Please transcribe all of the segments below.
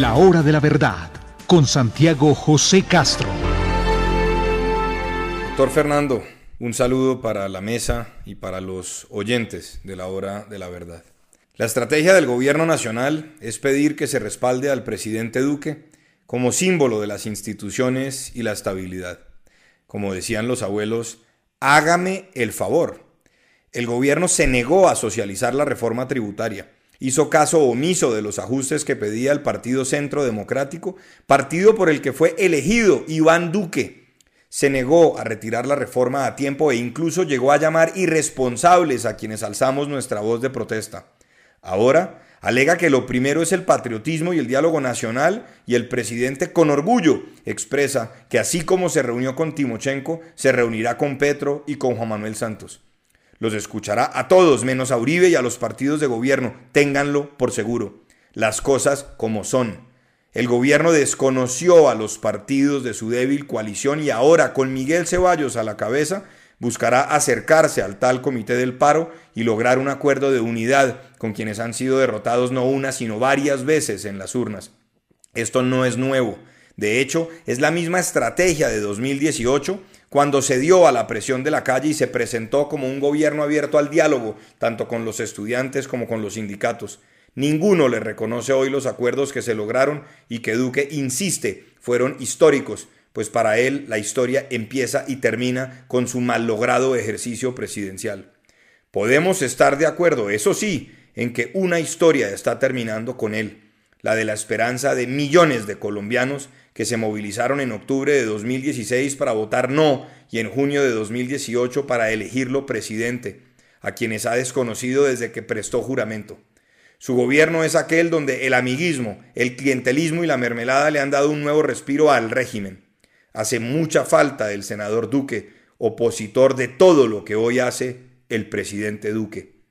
La hora de la verdad con Santiago José Castro. Doctor Fernando, un saludo para la mesa y para los oyentes de la hora de la verdad. La estrategia del gobierno nacional es pedir que se respalde al presidente Duque como símbolo de las instituciones y la estabilidad. Como decían los abuelos, hágame el favor. El gobierno se negó a socializar la reforma tributaria hizo caso omiso de los ajustes que pedía el Partido Centro Democrático, partido por el que fue elegido Iván Duque. Se negó a retirar la reforma a tiempo e incluso llegó a llamar irresponsables a quienes alzamos nuestra voz de protesta. Ahora alega que lo primero es el patriotismo y el diálogo nacional y el presidente con orgullo expresa que así como se reunió con Timochenko, se reunirá con Petro y con Juan Manuel Santos. Los escuchará a todos, menos a Uribe y a los partidos de gobierno. Ténganlo por seguro. Las cosas como son. El gobierno desconoció a los partidos de su débil coalición y ahora, con Miguel Ceballos a la cabeza, buscará acercarse al tal comité del paro y lograr un acuerdo de unidad con quienes han sido derrotados no una, sino varias veces en las urnas. Esto no es nuevo. De hecho, es la misma estrategia de 2018 cuando se dio a la presión de la calle y se presentó como un gobierno abierto al diálogo, tanto con los estudiantes como con los sindicatos. Ninguno le reconoce hoy los acuerdos que se lograron y que Duque insiste fueron históricos, pues para él la historia empieza y termina con su mal logrado ejercicio presidencial. Podemos estar de acuerdo, eso sí, en que una historia está terminando con él, la de la esperanza de millones de colombianos que se movilizaron en octubre de 2016 para votar no y en junio de 2018 para elegirlo presidente, a quienes ha desconocido desde que prestó juramento. Su gobierno es aquel donde el amiguismo, el clientelismo y la mermelada le han dado un nuevo respiro al régimen. Hace mucha falta el senador Duque, opositor de todo lo que hoy hace el presidente Duque.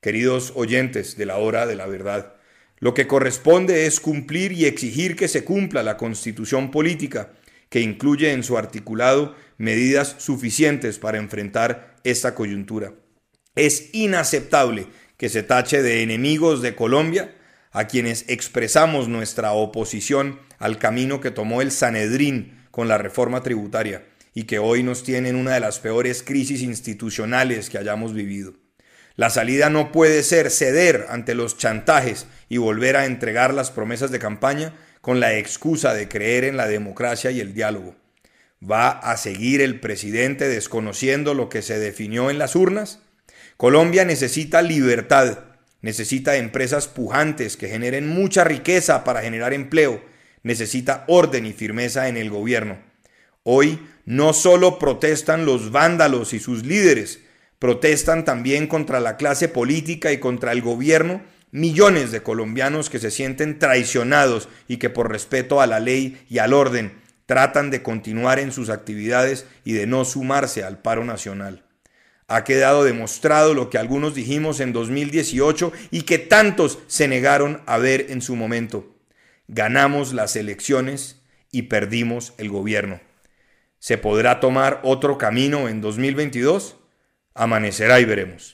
Queridos oyentes de la hora de la verdad, lo que corresponde es cumplir y exigir que se cumpla la constitución política, que incluye en su articulado medidas suficientes para enfrentar esta coyuntura. Es inaceptable que se tache de enemigos de Colombia a quienes expresamos nuestra oposición al camino que tomó el Sanedrín con la reforma tributaria y que hoy nos tienen una de las peores crisis institucionales que hayamos vivido. La salida no puede ser ceder ante los chantajes y volver a entregar las promesas de campaña con la excusa de creer en la democracia y el diálogo. ¿Va a seguir el presidente desconociendo lo que se definió en las urnas? Colombia necesita libertad, necesita empresas pujantes que generen mucha riqueza para generar empleo, necesita orden y firmeza en el gobierno. Hoy no solo protestan los vándalos y sus líderes, Protestan también contra la clase política y contra el gobierno millones de colombianos que se sienten traicionados y que por respeto a la ley y al orden tratan de continuar en sus actividades y de no sumarse al paro nacional. Ha quedado demostrado lo que algunos dijimos en 2018 y que tantos se negaron a ver en su momento. Ganamos las elecciones y perdimos el gobierno. ¿Se podrá tomar otro camino en 2022? Amanecerá y veremos.